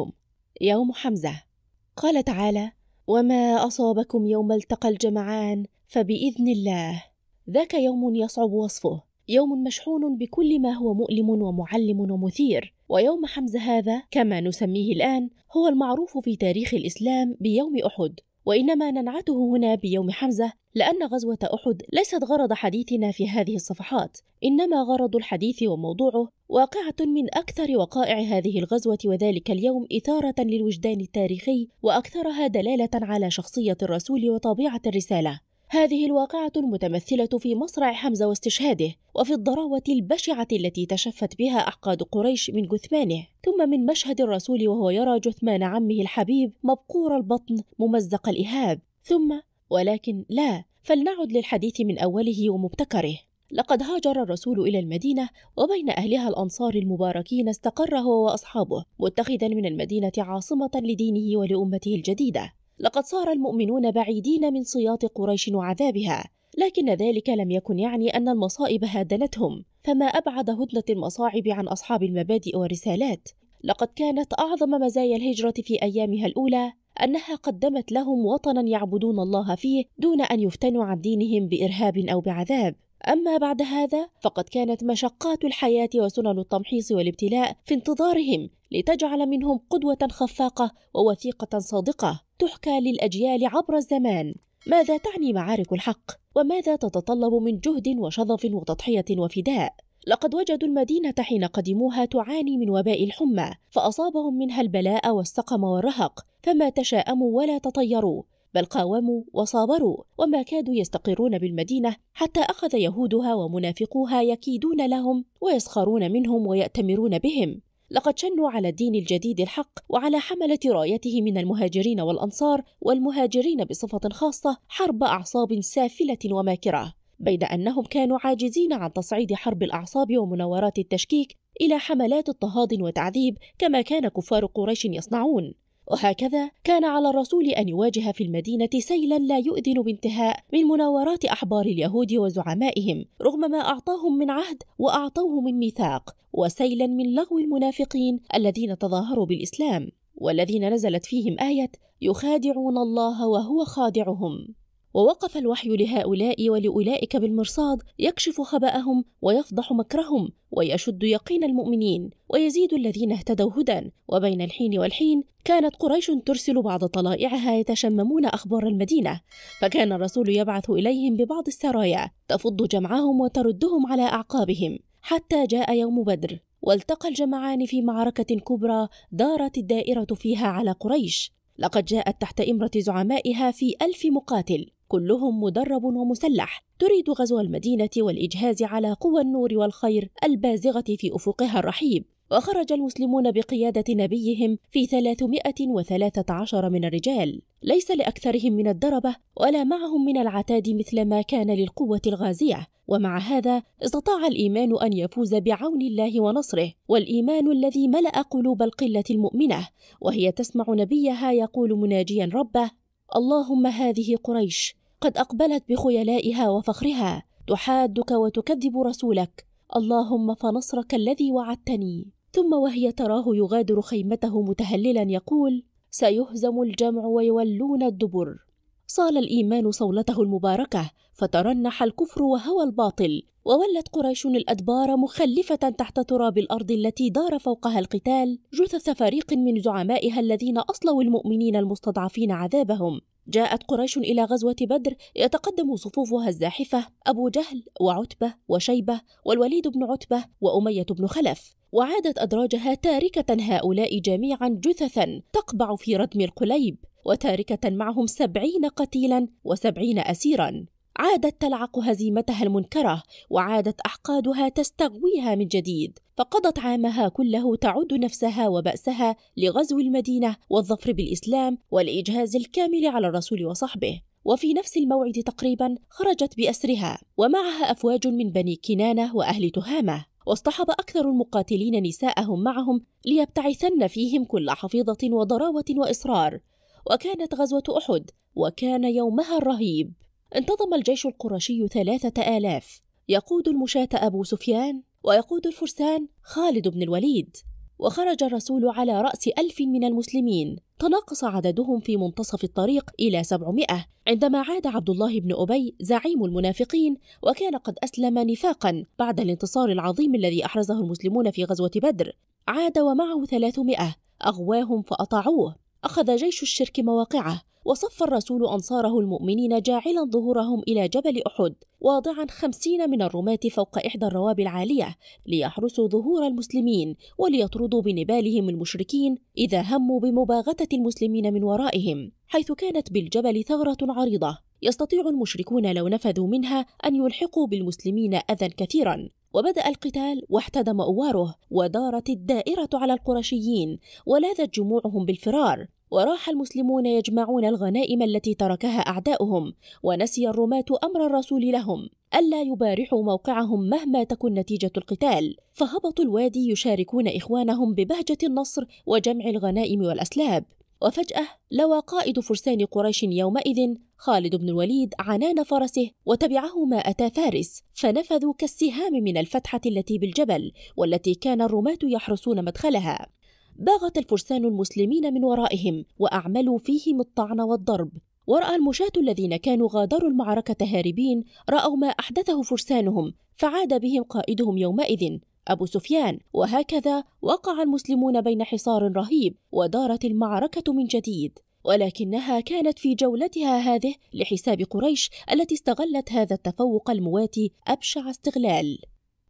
عليكم يوم حمزة قال تعالى وما أصابكم يوم التقى الجمعان فبإذن الله ذاك يوم يصعب وصفه يوم مشحون بكل ما هو مؤلم ومعلم ومثير ويوم حمزة هذا كما نسميه الآن هو المعروف في تاريخ الإسلام بيوم أحد وإنما ننعته هنا بيوم حمزة لأن غزوة أحد ليست غرض حديثنا في هذه الصفحات، إنما غرض الحديث وموضوعه واقعة من أكثر وقائع هذه الغزوة وذلك اليوم إثارة للوجدان التاريخي وأكثرها دلالة على شخصية الرسول وطبيعة الرسالة. هذه الواقعة المتمثلة في مصرع حمزة واستشهاده وفي الضراوة البشعة التي تشفت بها أحقاد قريش من جثمانه ثم من مشهد الرسول وهو يرى جثمان عمه الحبيب مبقور البطن ممزق الإهاب ثم ولكن لا فلنعد للحديث من أوله ومبتكره لقد هاجر الرسول إلى المدينة وبين أهلها الأنصار المباركين استقر هو وأصحابه متخذا من المدينة عاصمة لدينه ولأمته الجديدة لقد صار المؤمنون بعيدين من صياط قريش وعذابها لكن ذلك لم يكن يعني أن المصائب هادنتهم فما أبعد هدنة المصاعب عن أصحاب المبادئ والرسالات لقد كانت أعظم مزايا الهجرة في أيامها الأولى أنها قدمت لهم وطنا يعبدون الله فيه دون أن يفتنوا عن دينهم بإرهاب أو بعذاب أما بعد هذا فقد كانت مشقات الحياة وسنن التمحيص والابتلاء في انتظارهم لتجعل منهم قدوة خفاقة ووثيقة صادقة تحكى للأجيال عبر الزمان ماذا تعني معارك الحق وماذا تتطلب من جهد وشظف وتضحية وفداء لقد وجدوا المدينة حين قدموها تعاني من وباء الحمى فأصابهم منها البلاء والسقم والرهق فما تشاءموا ولا تطيروا بل قاوموا وصابروا وما كادوا يستقرون بالمدينة حتى أخذ يهودها ومنافقوها يكيدون لهم ويسخرون منهم ويأتمرون بهم لقد شنوا على الدين الجديد الحق وعلى حملة رايته من المهاجرين والأنصار والمهاجرين بصفة خاصة حرب أعصاب سافلة وماكرة بين أنهم كانوا عاجزين عن تصعيد حرب الأعصاب ومناورات التشكيك إلى حملات اضطهاد وتعذيب كما كان كفار قريش يصنعون وهكذا كان على الرسول أن يواجه في المدينة سيلا لا يؤذن بانتهاء من مناورات أحبار اليهود وزعمائهم رغم ما أعطاهم من عهد وأعطوه من ميثاق وسيلا من لغو المنافقين الذين تظاهروا بالإسلام والذين نزلت فيهم آية يخادعون الله وهو خادعهم ووقف الوحي لهؤلاء ولأولئك بالمرصاد يكشف خبأهم ويفضح مكرهم ويشد يقين المؤمنين ويزيد الذين اهتدوا هدى وبين الحين والحين كانت قريش ترسل بعض طلائعها يتشممون أخبار المدينة فكان الرسول يبعث إليهم ببعض السرايا تفض جمعهم وتردهم على أعقابهم حتى جاء يوم بدر والتقى الجمعان في معركة كبرى دارت الدائرة فيها على قريش لقد جاءت تحت إمرة زعمائها في ألف مقاتل كلهم مدرب ومسلح تريد غزو المدينة والإجهاز على قوى النور والخير البازغة في أفقها الرحيب وخرج المسلمون بقيادة نبيهم في 313 من الرجال ليس لأكثرهم من الدربة ولا معهم من العتاد مثل ما كان للقوة الغازية ومع هذا استطاع الإيمان أن يفوز بعون الله ونصره والإيمان الذي ملأ قلوب القلة المؤمنة وهي تسمع نبيها يقول مناجيا ربه اللهم هذه قريش قد أقبلت بخيلائها وفخرها تحادك وتكذب رسولك اللهم فنصرك الذي وعدتني ثم وهي تراه يغادر خيمته متهللا يقول سيهزم الجمع ويولون الدبر صال الايمان صولته المباركه فترنح الكفر وهوى الباطل وولت قريش الادبار مخلفه تحت تراب الارض التي دار فوقها القتال جثث فريق من زعمائها الذين اصلوا المؤمنين المستضعفين عذابهم جاءت قريش إلى غزوة بدر يتقدم صفوفها الزاحفة أبو جهل وعتبة وشيبة والوليد بن عتبة وأمية بن خلف وعادت أدراجها تاركة هؤلاء جميعا جثثا تقبع في ردم القليب وتاركة معهم سبعين قتيلا وسبعين أسيرا عادت تلعق هزيمتها المنكره وعادت احقادها تستغويها من جديد فقضت عامها كله تعد نفسها وباسها لغزو المدينه والظفر بالاسلام والاجهاز الكامل على الرسول وصحبه وفي نفس الموعد تقريبا خرجت باسرها ومعها افواج من بني كنانه واهل تهامه واصطحب أكثر المقاتلين نساءهم معهم ليبتعثن فيهم كل حفيظة وضراوة وإصرار، وكانت غزوة أحد، وكان يومها الرهيب. انتظم الجيش القرشي ثلاثة آلاف يقود المشاة أبو سفيان ويقود الفرسان خالد بن الوليد وخرج الرسول على رأس ألف من المسلمين تناقص عددهم في منتصف الطريق إلى سبعمائة عندما عاد عبد الله بن أبي زعيم المنافقين وكان قد أسلم نفاقا بعد الانتصار العظيم الذي أحرزه المسلمون في غزوة بدر عاد ومعه ثلاثمائة أغواهم فأطاعوه أخذ جيش الشرك مواقعه وصف الرسول أنصاره المؤمنين جاعلا ظهورهم إلى جبل أحد واضعا خمسين من الرماة فوق إحدى الرواب العالية ليحرسوا ظهور المسلمين وليطردوا بنبالهم المشركين إذا هموا بمباغتة المسلمين من ورائهم حيث كانت بالجبل ثغرة عريضة يستطيع المشركون لو نفذوا منها أن يلحقوا بالمسلمين أذى كثيرا وبدأ القتال واحتدم أواره ودارت الدائرة على القرشيين ولاذت جموعهم بالفرار وراح المسلمون يجمعون الغنائم التي تركها أعداؤهم ونسي الرماة أمر الرسول لهم ألا يبارحوا موقعهم مهما تكن نتيجة القتال فهبطوا الوادي يشاركون إخوانهم ببهجة النصر وجمع الغنائم والأسلاب وفجأة لوى قائد فرسان قريش يومئذ خالد بن الوليد عنان فرسه وتبعه ما أتى فارس فنفذوا كالسهام من الفتحة التي بالجبل والتي كان الرماة يحرسون مدخلها باغت الفرسان المسلمين من ورائهم وأعملوا فيهم الطعن والضرب ورأى المشاة الذين كانوا غادروا المعركة هاربين رأوا ما أحدثه فرسانهم فعاد بهم قائدهم يومئذ أبو سفيان وهكذا وقع المسلمون بين حصار رهيب ودارت المعركة من جديد ولكنها كانت في جولتها هذه لحساب قريش التي استغلت هذا التفوق المواتي أبشع استغلال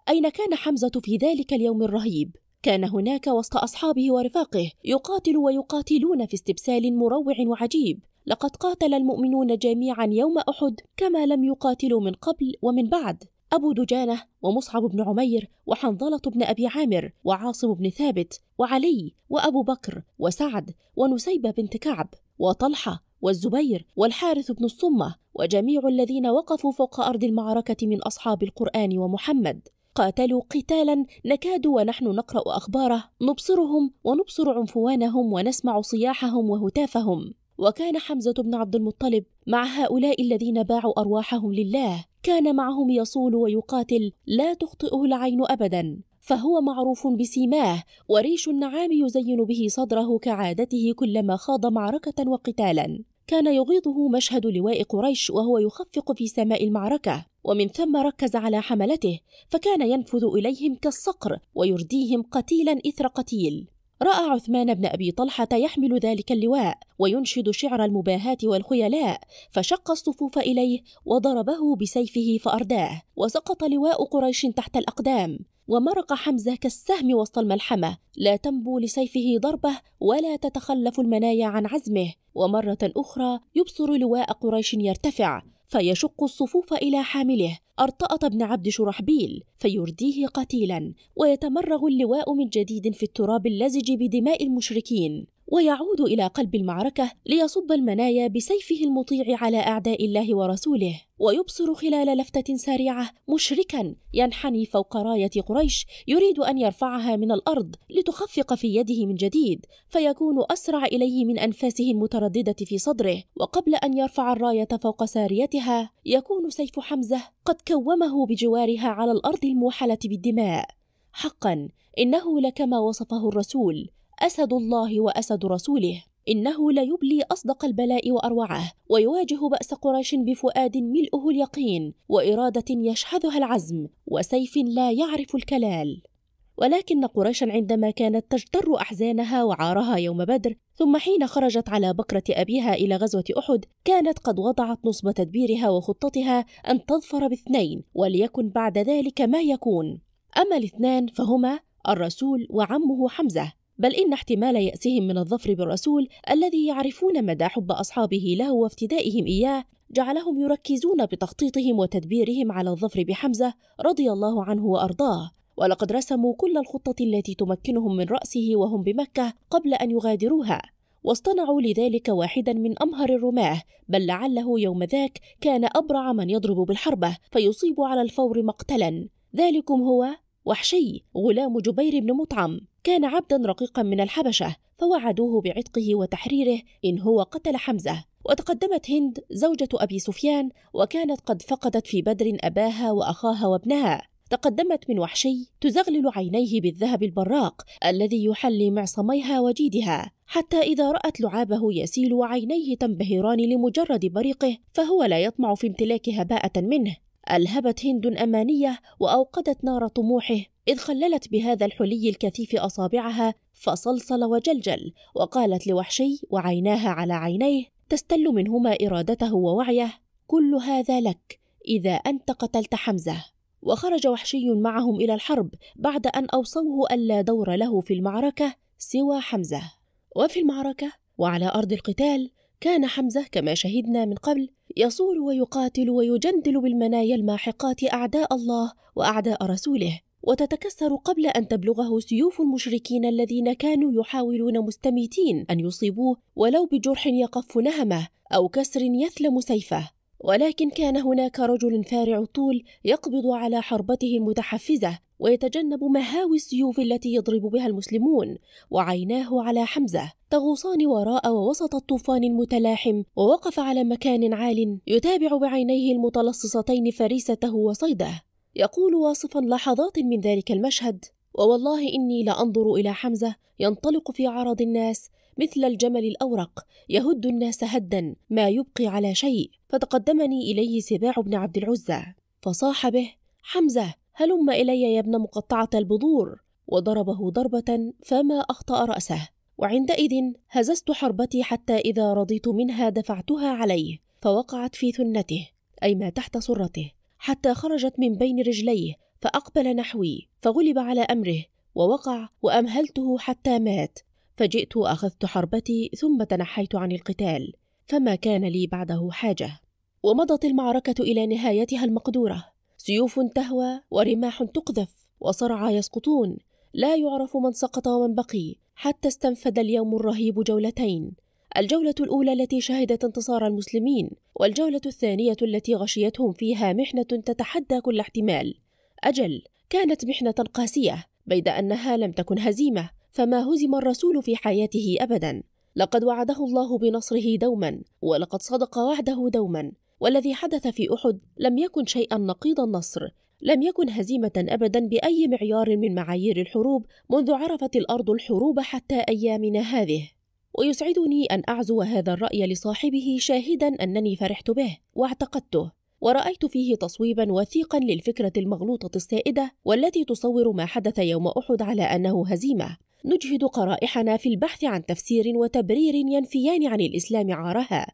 أين كان حمزة في ذلك اليوم الرهيب؟ كان هناك وسط أصحابه ورفاقه يقاتل ويقاتلون في استبسال مروع وعجيب لقد قاتل المؤمنون جميعا يوم أحد كما لم يقاتلوا من قبل ومن بعد أبو دجانة ومصعب بن عمير وحنظلة بن أبي عامر وعاصم بن ثابت وعلي وأبو بكر وسعد ونسيبة بنت كعب وطلحة والزبير والحارث بن الصمة وجميع الذين وقفوا فوق أرض المعركة من أصحاب القرآن ومحمد قاتلوا قتالا نكاد ونحن نقرأ أخباره نبصرهم ونبصر عنفوانهم ونسمع صياحهم وهتافهم وكان حمزة بن عبد المطلب مع هؤلاء الذين باعوا أرواحهم لله كان معهم يصول ويقاتل لا تخطئه العين أبدا فهو معروف بسيماه وريش النعام يزين به صدره كعادته كلما خاض معركة وقتالا كان يغيظه مشهد لواء قريش وهو يخفق في سماء المعركة ومن ثم ركز على حملته فكان ينفذ إليهم كالصقر ويرديهم قتيلا إثر قتيل رأى عثمان بن أبي طلحة يحمل ذلك اللواء وينشد شعر المباهاة والخيلاء فشق الصفوف إليه وضربه بسيفه فأرداه وسقط لواء قريش تحت الأقدام ومرق حمزة كالسهم وسط الملحمة لا تنبو لسيفه ضربة ولا تتخلف المنايا عن عزمه ومرة أخرى يبصر لواء قريش يرتفع فيشق الصفوف إلى حامله أرطأة بن عبد شرحبيل فيرديه قتيلا ويتمرغ اللواء من جديد في التراب اللزج بدماء المشركين ويعود إلى قلب المعركة ليصب المنايا بسيفه المطيع على أعداء الله ورسوله ويبصر خلال لفتة سريعة مشركا ينحني فوق راية قريش يريد أن يرفعها من الأرض لتخفق في يده من جديد فيكون أسرع إليه من أنفاسه المترددة في صدره وقبل أن يرفع الراية فوق ساريتها يكون سيف حمزة قد كومه بجوارها على الأرض الموحلة بالدماء حقا إنه لكما وصفه الرسول أسد الله وأسد رسوله إنه ليبلي أصدق البلاء وأروعه ويواجه بأس قريش بفؤاد ملؤه اليقين وإرادة يشحذها العزم وسيف لا يعرف الكلال ولكن قريشا عندما كانت تجتر أحزانها وعارها يوم بدر ثم حين خرجت على بكرة أبيها إلى غزوة أحد كانت قد وضعت نصب تدبيرها وخطتها أن تظفر باثنين وليكن بعد ذلك ما يكون أما الاثنان فهما الرسول وعمه حمزة بل إن احتمال يأسهم من الظفر بالرسول الذي يعرفون مدى حب أصحابه له وافتدائهم إياه جعلهم يركزون بتخطيطهم وتدبيرهم على الظفر بحمزة رضي الله عنه وأرضاه ولقد رسموا كل الخطة التي تمكنهم من رأسه وهم بمكة قبل أن يغادروها واصطنعوا لذلك واحدا من أمهر الرماة بل لعله يوم ذاك كان أبرع من يضرب بالحربة فيصيب على الفور مقتلا ذلكم هو وحشي غلام جبير بن مطعم كان عبدا رقيقا من الحبشة فوعدوه بعتقه وتحريره إن هو قتل حمزة وتقدمت هند زوجة أبي سفيان وكانت قد فقدت في بدر أباها وأخاها وابنها تقدمت من وحشي تزغلل عينيه بالذهب البراق الذي يحلي معصميها وجيدها حتى إذا رأت لعابه يسيل وعينيه تنبهران لمجرد بريقه فهو لا يطمع في امتلاك هباءة منه ألهبت هند أمانية وأوقدت نار طموحه إذ خللت بهذا الحلي الكثيف أصابعها فصلصل وجلجل وقالت لوحشي وعيناها على عينيه تستل منهما إرادته ووعيه كل هذا لك إذا أنت قتلت حمزة وخرج وحشي معهم إلى الحرب بعد أن أوصوه ألا دور له في المعركة سوى حمزة وفي المعركة وعلى أرض القتال كان حمزة كما شهدنا من قبل يصول ويقاتل ويجندل بالمنايا الماحقات أعداء الله وأعداء رسوله وتتكسر قبل أن تبلغه سيوف المشركين الذين كانوا يحاولون مستميتين أن يصيبوه ولو بجرح يقف نهمه أو كسر يثلم سيفه ولكن كان هناك رجل فارع الطول يقبض على حربته المتحفزة ويتجنب مهاوي السيوف التي يضرب بها المسلمون وعيناه على حمزة تغوصان وراء ووسط الطوفان المتلاحم ووقف على مكان عال يتابع بعينيه المتلصصتين فريسته وصيده يقول واصفا لحظات من ذلك المشهد ووالله إني لأنظر إلى حمزة ينطلق في عرض الناس مثل الجمل الأورق يهد الناس هدا ما يبقي على شيء فتقدمني إليه سباع بن عبد العزة فصاح به حمزة هلم إلي يا ابن مقطعة البذور وضربه ضربة فما أخطأ رأسه وعندئذ هززت حربتي حتى إذا رضيت منها دفعتها عليه فوقعت في ثنته أي ما تحت سرته حتى خرجت من بين رجليه فأقبل نحوي فغلب على أمره ووقع وأمهلته حتى مات فجئت وأخذت حربتي ثم تنحيت عن القتال فما كان لي بعده حاجة ومضت المعركة إلى نهايتها المقدورة سيوف تهوى ورماح تقذف وصرعى يسقطون لا يعرف من سقط ومن بقي حتى استنفد اليوم الرهيب جولتين الجولة الأولى التي شهدت انتصار المسلمين والجولة الثانية التي غشيتهم فيها محنة تتحدى كل احتمال أجل كانت محنة قاسية بيد أنها لم تكن هزيمة فما هزم الرسول في حياته أبدا لقد وعده الله بنصره دوما ولقد صدق وعده دوما والذي حدث في أحد لم يكن شيئا نقيض النصر لم يكن هزيمة أبدا بأي معيار من معايير الحروب منذ عرفت الأرض الحروب حتى أيامنا هذه ويسعدني أن أعزو هذا الرأي لصاحبه شاهدا أنني فرحت به واعتقدته ورأيت فيه تصويبا وثيقا للفكرة المغلوطة السائدة والتي تصور ما حدث يوم أحد على أنه هزيمة نجهد قرائحنا في البحث عن تفسير وتبرير ينفيان عن الإسلام عارها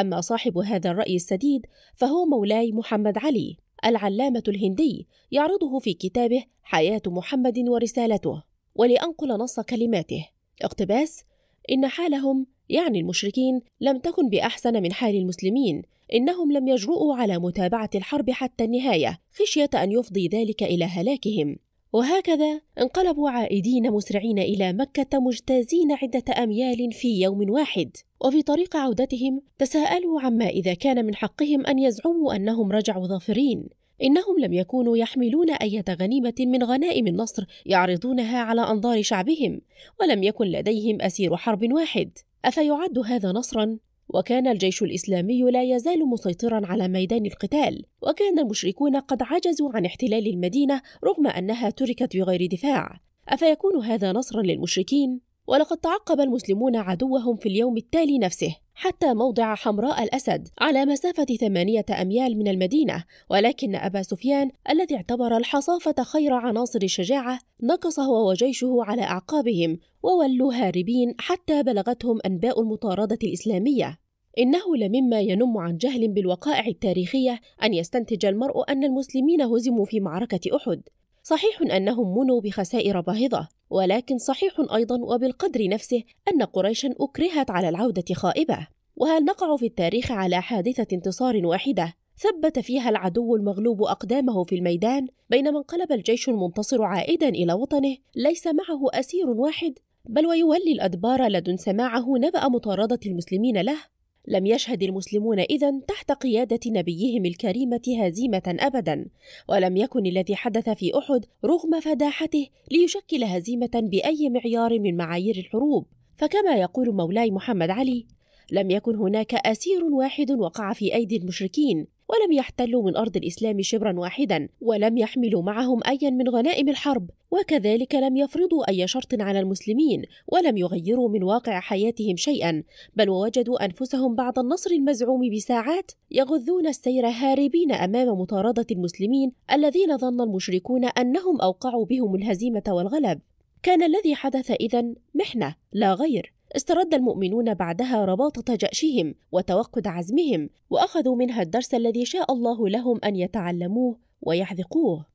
أما صاحب هذا الرأي السديد فهو مولاي محمد علي العلامة الهندي يعرضه في كتابه حياة محمد ورسالته ولأنقل نص كلماته اقتباس إن حالهم يعني المشركين لم تكن بأحسن من حال المسلمين إنهم لم يجرؤوا على متابعة الحرب حتى النهاية خشية أن يفضي ذلك إلى هلاكهم وهكذا انقلبوا عائدين مسرعين إلى مكة مجتازين عدة أميال في يوم واحد وفي طريق عودتهم تساءلوا عما إذا كان من حقهم أن يزعموا أنهم رجعوا ظافرين إنهم لم يكونوا يحملون أي غنيمة من غنائم النصر يعرضونها على أنظار شعبهم ولم يكن لديهم أسير حرب واحد أفيعد هذا نصرا؟ وكان الجيش الإسلامي لا يزال مسيطرا على ميدان القتال وكان المشركون قد عجزوا عن احتلال المدينة رغم أنها تركت بغير دفاع أفيكون هذا نصرا للمشركين؟ ولقد تعقب المسلمون عدوهم في اليوم التالي نفسه حتى موضع حمراء الأسد على مسافة ثمانية أميال من المدينة ولكن أبا سفيان الذي اعتبر الحصافة خير عناصر الشجاعة نكص هو وجيشه على أعقابهم وولوا هاربين حتى بلغتهم أنباء المطاردة الإسلامية إنه لمما ينم عن جهل بالوقائع التاريخية أن يستنتج المرء أن المسلمين هزموا في معركة أحد، صحيح أنهم منوا بخسائر باهظة ولكن صحيح أيضا وبالقدر نفسه أن قريشا أكرهت على العودة خائبة وهل نقع في التاريخ على حادثة انتصار واحدة ثبت فيها العدو المغلوب أقدامه في الميدان بينما انقلب الجيش المنتصر عائدا إلى وطنه ليس معه أسير واحد بل ويولي الأدبار لدن سماعه نبأ مطاردة المسلمين له لم يشهد المسلمون إذا تحت قيادة نبيهم الكريمة هزيمة أبدا ولم يكن الذي حدث في أحد رغم فداحته ليشكل هزيمة بأي معيار من معايير الحروب فكما يقول مولاي محمد علي لم يكن هناك أسير واحد وقع في أيدي المشركين ولم يحتلوا من أرض الإسلام شبرا واحدا ولم يحملوا معهم أيا من غنائم الحرب وكذلك لم يفرضوا أي شرط على المسلمين ولم يغيروا من واقع حياتهم شيئا بل ووجدوا أنفسهم بعد النصر المزعوم بساعات يغذون السير هاربين أمام مطاردة المسلمين الذين ظن المشركون أنهم أوقعوا بهم الهزيمة والغلب كان الذي حدث إذا محنة لا غير استرد المؤمنون بعدها رباطة جأشهم وتوقد عزمهم وأخذوا منها الدرس الذي شاء الله لهم أن يتعلموه ويحذقوه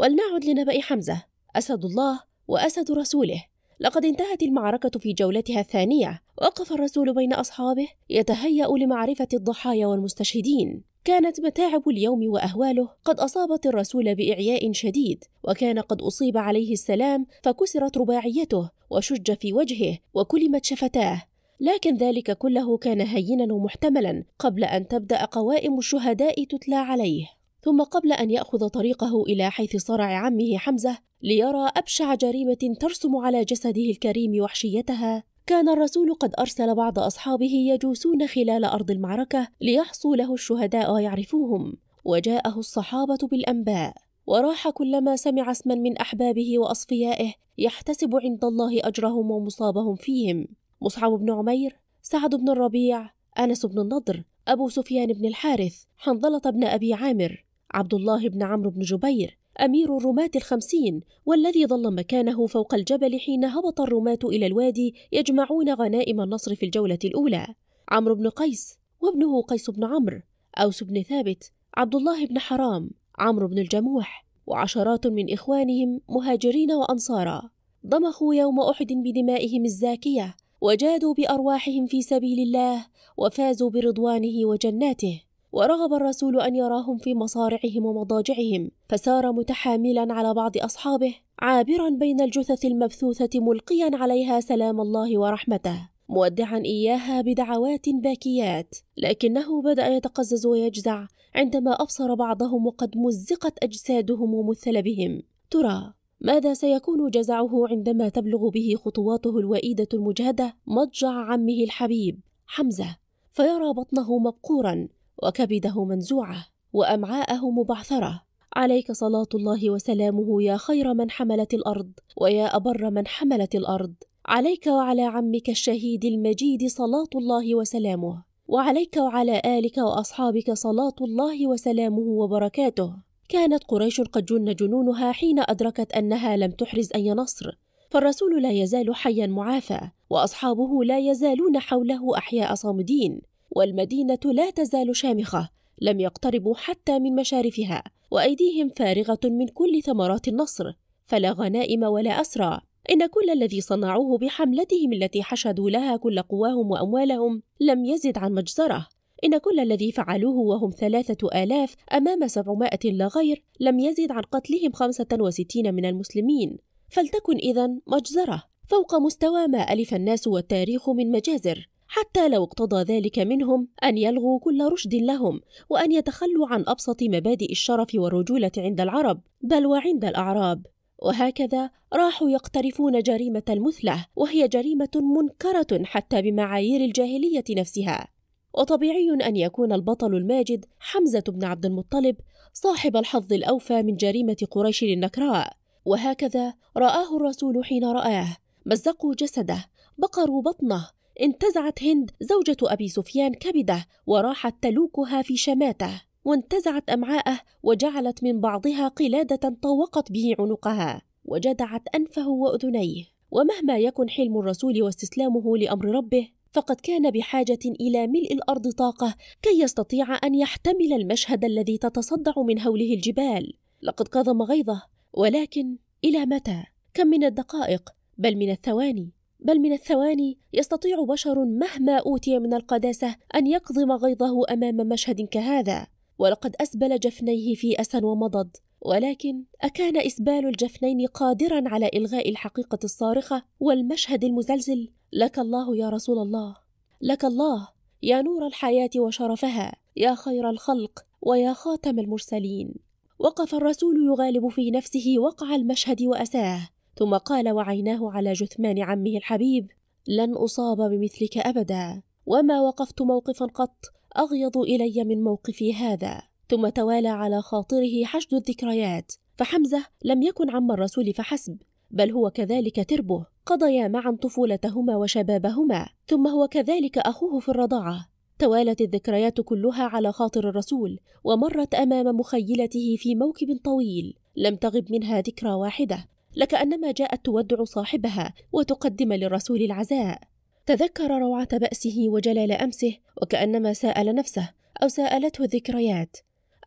ولنعد لنبأ حمزة أسد الله وأسد رسوله لقد انتهت المعركة في جولتها الثانية وقف الرسول بين أصحابه يتهيأ لمعرفة الضحايا والمستشهدين كانت متاعب اليوم واهواله قد اصابت الرسول باعياء شديد وكان قد اصيب عليه السلام فكسرت رباعيته وشج في وجهه وكلمت شفتاه لكن ذلك كله كان هينا ومحتملا قبل ان تبدا قوائم الشهداء تتلى عليه ثم قبل ان ياخذ طريقه الى حيث صرع عمه حمزه ليرى ابشع جريمه ترسم على جسده الكريم وحشيتها كان الرسول قد أرسل بعض أصحابه يجوسون خلال أرض المعركة ليحصوا له الشهداء ويعرفوهم وجاءه الصحابة بالأنباء وراح كلما سمع اسما من أحبابه وأصفيائه يحتسب عند الله أجرهم ومصابهم فيهم مصعب بن عمير سعد بن الربيع أنس بن النضر أبو سفيان بن الحارث حنظلة بن أبي عامر عبد الله بن عمرو بن جبير أمير الرماة الخمسين والذي ظل مكانه فوق الجبل حين هبط الرماة إلى الوادي يجمعون غنائم النصر في الجولة الأولى عمرو بن قيس وابنه قيس بن عمرو أوس بن ثابت عبد الله بن حرام عمرو بن الجموح وعشرات من إخوانهم مهاجرين وأنصارا ضمخوا يوم أحد بدمائهم الزاكية وجادوا بأرواحهم في سبيل الله وفازوا برضوانه وجناته ورغب الرسول أن يراهم في مصارعهم ومضاجعهم فسار متحاملا على بعض أصحابه عابرا بين الجثث المبثوثة ملقيا عليها سلام الله ورحمته مودعا إياها بدعوات باكيات لكنه بدأ يتقزز ويجزع عندما أبصر بعضهم وقد مزقت أجسادهم ومثل بهم ترى ماذا سيكون جزعه عندما تبلغ به خطواته الوئيدة المجهدة مضجع عمه الحبيب حمزة فيرى بطنه مبقورا وكبده منزوعه وامعاءه مبعثره عليك صلاه الله وسلامه يا خير من حملت الارض ويا ابر من حملت الارض عليك وعلى عمك الشهيد المجيد صلاه الله وسلامه وعليك وعلى آلك وأصحابك صلاة الله وسلامه وبركاته. كانت قريش قد جن جنونها حين أدركت أنها لم تحرز أي نصر، فالرسول لا يزال حيا معافى، وأصحابه لا يزالون حوله أحياء صامدين، والمدينة لا تزال شامخة لم يقتربوا حتى من مشارفها وأيديهم فارغة من كل ثمرات النصر فلا غنائم ولا أسرى إن كل الذي صنعوه بحملتهم التي حشدوا لها كل قواهم وأموالهم لم يزد عن مجزرة إن كل الذي فعلوه وهم ثلاثة آلاف أمام سبعمائة لا غير لم يزد عن قتلهم خمسة وستين من المسلمين فلتكن إذا مجزرة فوق مستوى ما ألف الناس والتاريخ من مجازر حتى لو اقتضى ذلك منهم أن يلغوا كل رشد لهم وأن يتخلوا عن أبسط مبادئ الشرف والرجولة عند العرب بل وعند الأعراب وهكذا راحوا يقترفون جريمة المثلة وهي جريمة منكرة حتى بمعايير الجاهلية نفسها وطبيعي أن يكون البطل الماجد حمزة بن عبد المطلب صاحب الحظ الأوفى من جريمة قريش النكراء وهكذا رآه الرسول حين رآه مزقوا جسده بقروا بطنه انتزعت هند زوجة أبي سفيان كبده وراحت تلوكها في شماته وانتزعت أمعاءه وجعلت من بعضها قلادة طوقت به عنقها وجدعت أنفه وأذنيه ومهما يكن حلم الرسول واستسلامه لأمر ربه فقد كان بحاجة إلى ملء الأرض طاقة كي يستطيع أن يحتمل المشهد الذي تتصدع من هوله الجبال لقد كظم غيظه ولكن إلى متى؟ كم من الدقائق بل من الثواني بل من الثواني يستطيع بشر مهما أوتي من القداسة أن يقضم غيظه أمام مشهد كهذا ولقد أسبل جفنيه في أسى ومضض ولكن أكان إسبال الجفنين قادرا على إلغاء الحقيقة الصارخة والمشهد المزلزل لك الله يا رسول الله لك الله يا نور الحياة وشرفها يا خير الخلق ويا خاتم المرسلين وقف الرسول يغالب في نفسه وقع المشهد وأساه ثم قال وعيناه على جثمان عمه الحبيب لن أصاب بمثلك أبدا وما وقفت موقفا قط أغيض إلي من موقفي هذا ثم توالى على خاطره حشد الذكريات فحمزة لم يكن عم الرسول فحسب بل هو كذلك تربه قضيا معا طفولتهما وشبابهما ثم هو كذلك أخوه في الرضاعة توالت الذكريات كلها على خاطر الرسول ومرت أمام مخيلته في موكب طويل لم تغب منها ذكرى واحدة لكأنما جاءت تودع صاحبها وتقدم للرسول العزاء تذكر روعة بأسه وجلال أمسه وكأنما سأل نفسه أو سألته الذكريات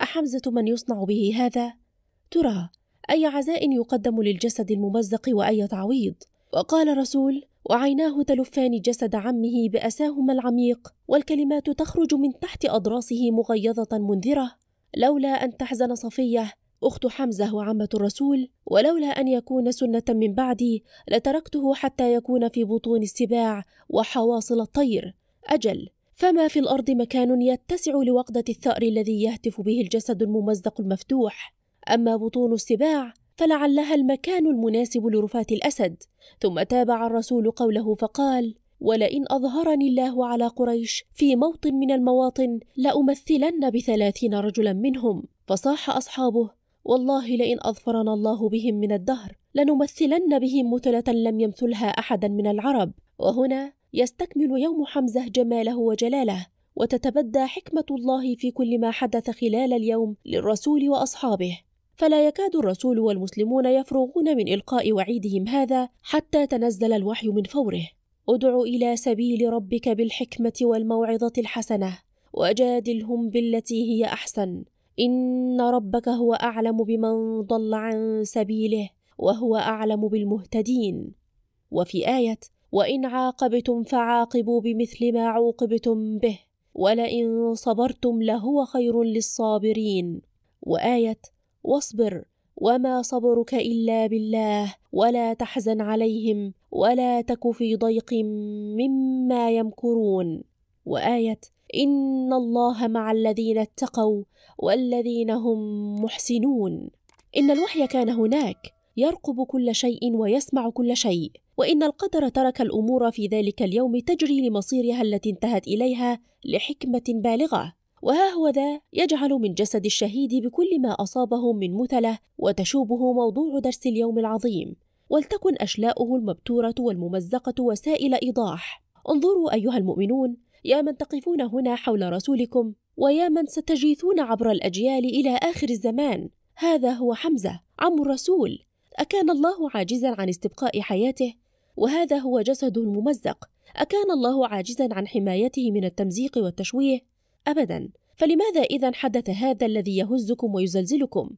أحمزة من يصنع به هذا؟ ترى أي عزاء يقدم للجسد الممزق وأي تعويض؟ وقال رسول وعيناه تلفان جسد عمه بأساهما العميق والكلمات تخرج من تحت أضراسه مغيظة منذرة لولا أن تحزن صفية أخت حمزة وعمة الرسول ولولا أن يكون سنة من بعدي لتركته حتى يكون في بطون السباع وحواصل الطير أجل فما في الأرض مكان يتسع لوقدة الثأر الذي يهتف به الجسد الممزق المفتوح أما بطون السباع فلعلها المكان المناسب لرفاة الأسد ثم تابع الرسول قوله فقال ولئن أظهرني الله على قريش في موطن من المواطن لأمثلن بثلاثين رجلا منهم فصاح أصحابه والله لئن أظفرنا الله بهم من الدهر لنمثلن بهم مثلة لم يمثلها أحدا من العرب وهنا يستكمل يوم حمزة جماله وجلاله وتتبدى حكمة الله في كل ما حدث خلال اليوم للرسول وأصحابه فلا يكاد الرسول والمسلمون يفرغون من إلقاء وعيدهم هذا حتى تنزل الوحي من فوره ادع إلى سبيل ربك بالحكمة والموعظة الحسنة وجادلهم بالتي هي أحسن إن ربك هو أعلم بمن ضل عن سبيله وهو أعلم بالمهتدين وفي آية وإن عاقبتم فعاقبوا بمثل ما عوقبتم به ولئن صبرتم لهو خير للصابرين وآية واصبر وما صبرك إلا بالله ولا تحزن عليهم ولا تك في ضيق مما يمكرون وآية إن الله مع الذين اتقوا والذين هم محسنون إن الوحي كان هناك يرقب كل شيء ويسمع كل شيء وإن القدر ترك الأمور في ذلك اليوم تجري لمصيرها التي انتهت إليها لحكمة بالغة وها هو ذا يجعل من جسد الشهيد بكل ما أصابه من مثلة وتشوبه موضوع درس اليوم العظيم ولتكن أشلاؤه المبتورة والممزقة وسائل إيضاح انظروا أيها المؤمنون يا من تقفون هنا حول رسولكم ويا من ستجيثون عبر الأجيال إلى آخر الزمان هذا هو حمزة عم الرسول أكان الله عاجزا عن استبقاء حياته وهذا هو جسده الممزق أكان الله عاجزا عن حمايته من التمزيق والتشويه أبدا فلماذا إذا حدث هذا الذي يهزكم ويزلزلكم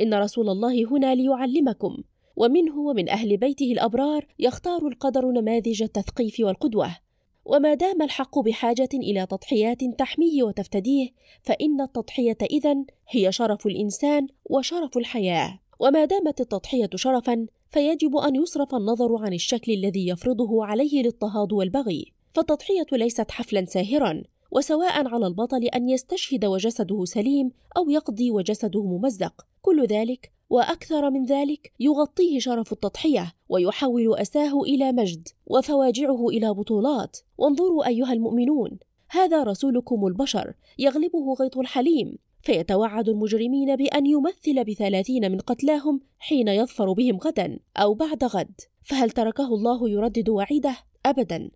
إن رسول الله هنا ليعلمكم ومنه ومن أهل بيته الأبرار يختار القدر نماذج التثقيف والقدوة وما دام الحق بحاجة إلى تضحيات تحميه وتفتديه فإن التضحية إذا هي شرف الإنسان وشرف الحياة وما دامت التضحية شرفا فيجب أن يصرف النظر عن الشكل الذي يفرضه عليه الاضطهاد والبغي فالتضحية ليست حفلا ساهرا وسواء على البطل أن يستشهد وجسده سليم أو يقضي وجسده ممزق كل ذلك واكثر من ذلك يغطيه شرف التضحيه ويحول اساه الى مجد وفواجعه الى بطولات وانظروا ايها المؤمنون هذا رسولكم البشر يغلبه غيط الحليم فيتوعد المجرمين بأن يمثل بثلاثين من قتلاهم حين يظفر بهم غدا أو بعد غد فهل تركه الله يردد وعيده؟ أبدا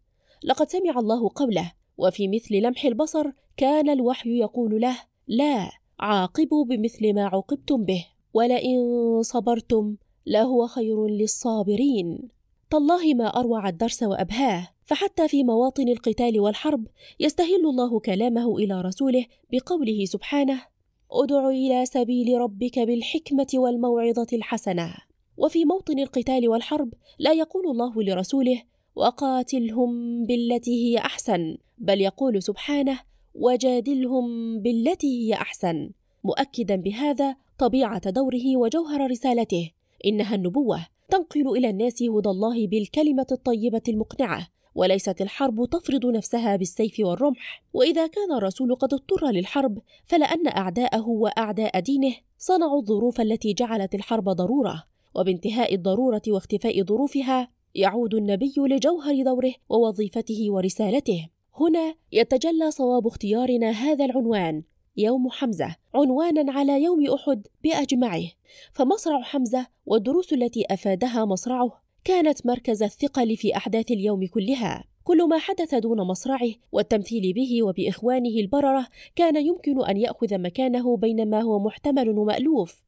لقد سمع الله قوله وفي مثل لمح البصر كان الوحي يقول له لا عاقبوا بمثل ما عوقبتم به ولئن صبرتم لهو خير للصابرين تالله ما اروع الدرس وابهاه فحتى في مواطن القتال والحرب يستهل الله كلامه الى رسوله بقوله سبحانه ادع الى سبيل ربك بالحكمه والموعظه الحسنه وفي موطن القتال والحرب لا يقول الله لرسوله وقاتلهم بالتي هي احسن بل يقول سبحانه وجادلهم بالتي هي احسن مؤكدا بهذا طبيعه دوره وجوهر رسالته انها النبوه تنقل الى الناس هدى الله بالكلمه الطيبه المقنعه وليست الحرب تفرض نفسها بالسيف والرمح واذا كان الرسول قد اضطر للحرب فلان اعداءه واعداء دينه صنعوا الظروف التي جعلت الحرب ضروره وبانتهاء الضروره واختفاء ظروفها يعود النبي لجوهر دوره ووظيفته ورسالته هنا يتجلى صواب اختيارنا هذا العنوان يوم حمزة عنوانا على يوم أحد بأجمعه فمصرع حمزة والدروس التي أفادها مصرعه كانت مركز الثقل في أحداث اليوم كلها كل ما حدث دون مصرعه والتمثيل به وبإخوانه البررة كان يمكن أن يأخذ مكانه بينما هو محتمل ومألوف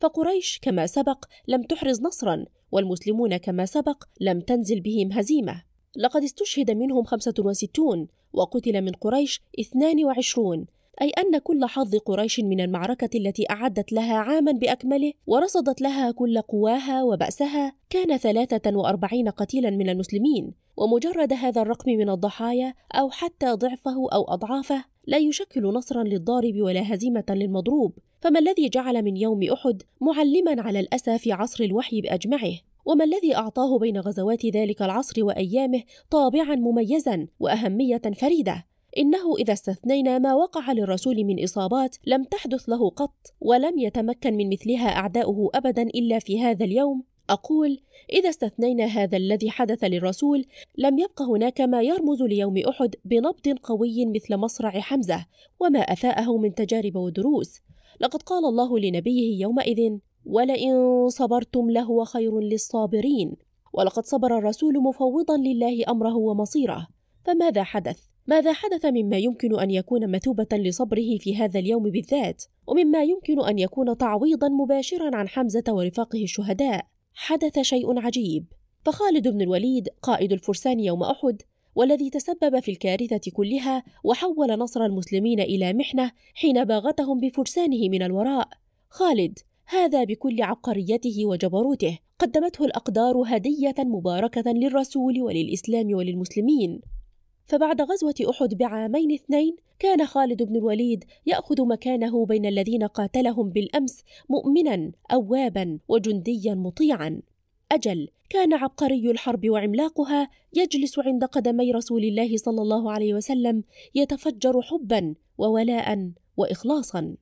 فقريش كما سبق لم تحرز نصرا والمسلمون كما سبق لم تنزل بهم هزيمة لقد استشهد منهم 65 وقتل من قريش 22 أي أن كل حظ قريش من المعركة التي أعدت لها عاما بأكمله ورصدت لها كل قواها وبأسها كان 43 قتيلا من المسلمين ومجرد هذا الرقم من الضحايا أو حتى ضعفه أو أضعافه لا يشكل نصرا للضارب ولا هزيمة للمضروب فما الذي جعل من يوم أحد معلما على الأسى في عصر الوحي بأجمعه وما الذي أعطاه بين غزوات ذلك العصر وأيامه طابعا مميزا وأهمية فريدة إنه إذا استثنينا ما وقع للرسول من إصابات لم تحدث له قط ولم يتمكن من مثلها أعداؤه أبدا إلا في هذا اليوم أقول إذا استثنينا هذا الذي حدث للرسول لم يبق هناك ما يرمز ليوم أحد بنبض قوي مثل مصرع حمزة وما أثاءه من تجارب ودروس لقد قال الله لنبيه يومئذ ولئن صبرتم لهو خير للصابرين ولقد صبر الرسول مفوضا لله أمره ومصيره فماذا حدث؟ ماذا حدث مما يمكن أن يكون مثوبة لصبره في هذا اليوم بالذات ومما يمكن أن يكون تعويضا مباشرا عن حمزة ورفاقه الشهداء حدث شيء عجيب فخالد بن الوليد قائد الفرسان يوم أحد والذي تسبب في الكارثة كلها وحول نصر المسلمين إلى محنة حين باغتهم بفرسانه من الوراء خالد هذا بكل عبقريته وجبروته قدمته الأقدار هدية مباركة للرسول وللإسلام وللمسلمين فبعد غزوة أحد بعامين اثنين كان خالد بن الوليد يأخذ مكانه بين الذين قاتلهم بالأمس مؤمنا أوابا وجنديا مطيعا أجل كان عبقري الحرب وعملاقها يجلس عند قدمي رسول الله صلى الله عليه وسلم يتفجر حبا وولاء وإخلاصا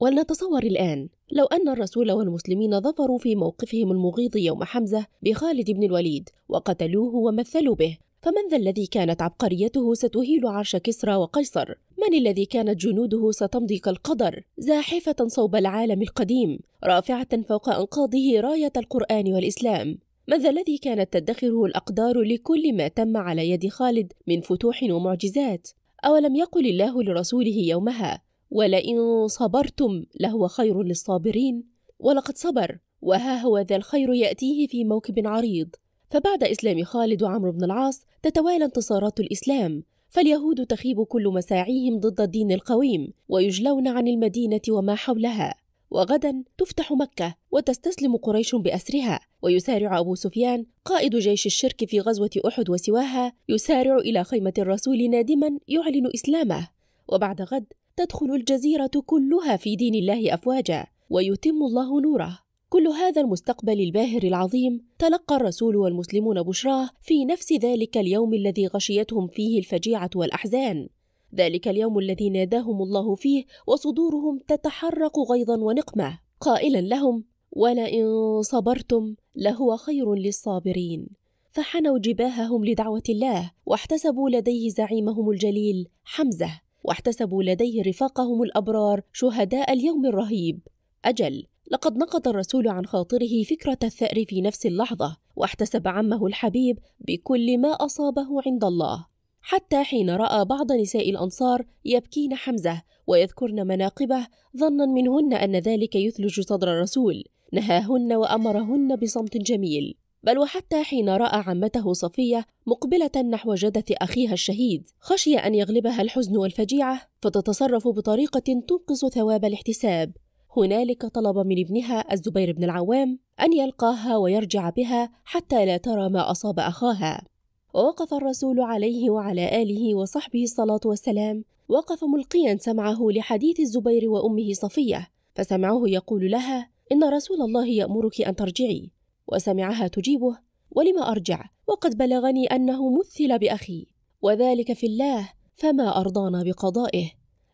ولنتصور الآن لو أن الرسول والمسلمين ظفروا في موقفهم المغيظ يوم حمزة بخالد بن الوليد وقتلوه ومثلوا به فمن ذا الذي كانت عبقريته ستهيل عرش كسرى وقيصر من الذي كانت جنوده ستمضي كالقدر زاحفة صوب العالم القديم رافعة فوق أنقاضه راية القرآن والإسلام من ذا الذي كانت تدخره الأقدار لكل ما تم على يد خالد من فتوح ومعجزات أولم يقل الله لرسوله يومها ولئن صبرتم لهو خير للصابرين ولقد صبر وها هو ذا الخير يأتيه في موكب عريض فبعد إسلام خالد وعمرو بن العاص تتوالى انتصارات الإسلام فاليهود تخيب كل مساعيهم ضد الدين القويم ويجلون عن المدينة وما حولها وغدا تفتح مكة وتستسلم قريش بأسرها ويسارع أبو سفيان قائد جيش الشرك في غزوة أحد وسواها يسارع إلى خيمة الرسول نادما يعلن إسلامه وبعد غد تدخل الجزيرة كلها في دين الله أفواجا ويتم الله نوره كل هذا المستقبل الباهر العظيم تلقى الرسول والمسلمون بشراه في نفس ذلك اليوم الذي غشيتهم فيه الفجيعه والاحزان ذلك اليوم الذي ناداهم الله فيه وصدورهم تتحرق غيظا ونقمه قائلا لهم ولئن صبرتم لهو خير للصابرين فحنوا جباههم لدعوه الله واحتسبوا لديه زعيمهم الجليل حمزه واحتسبوا لديه رفاقهم الابرار شهداء اليوم الرهيب اجل لقد نقض الرسول عن خاطره فكرة الثأر في نفس اللحظة واحتسب عمه الحبيب بكل ما أصابه عند الله حتى حين رأى بعض نساء الأنصار يبكين حمزة ويذكرن مناقبه ظنا منهن أن ذلك يثلج صدر الرسول نهاهن وأمرهن بصمت جميل بل وحتى حين رأى عمته صفية مقبلة نحو جدة أخيها الشهيد خشي أن يغلبها الحزن والفجيعة فتتصرف بطريقة تنقص ثواب الاحتساب هنالك طلب من ابنها الزبير بن العوام أن يلقاها ويرجع بها حتى لا ترى ما أصاب أخاها ووقف الرسول عليه وعلى آله وصحبه الصلاة والسلام وقف ملقيا سمعه لحديث الزبير وأمه صفية فسمعه يقول لها إن رسول الله يأمرك أن ترجعي وسمعها تجيبه ولم أرجع وقد بلغني أنه مثل بأخي وذلك في الله فما أرضانا بقضائه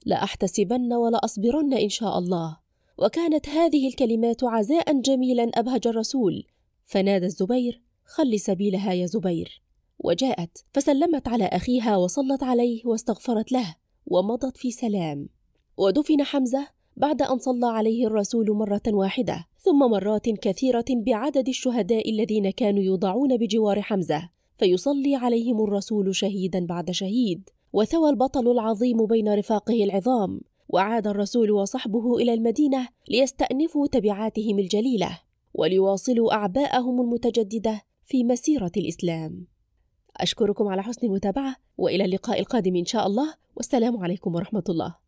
لأحتسبن ولا أصبرن إن شاء الله وكانت هذه الكلمات عزاء جميلا أبهج الرسول فنادى الزبير خل سبيلها يا زبير وجاءت فسلمت على أخيها وصلت عليه واستغفرت له ومضت في سلام ودفن حمزة بعد أن صلى عليه الرسول مرة واحدة ثم مرات كثيرة بعدد الشهداء الذين كانوا يوضعون بجوار حمزة فيصلي عليهم الرسول شهيدا بعد شهيد وثوى البطل العظيم بين رفاقه العظام وعاد الرسول وصحبه إلى المدينة ليستأنفوا تبعاتهم الجليلة وليواصلوا أعباءهم المتجددة في مسيرة الإسلام أشكركم على حسن المتابعة وإلى اللقاء القادم إن شاء الله والسلام عليكم ورحمة الله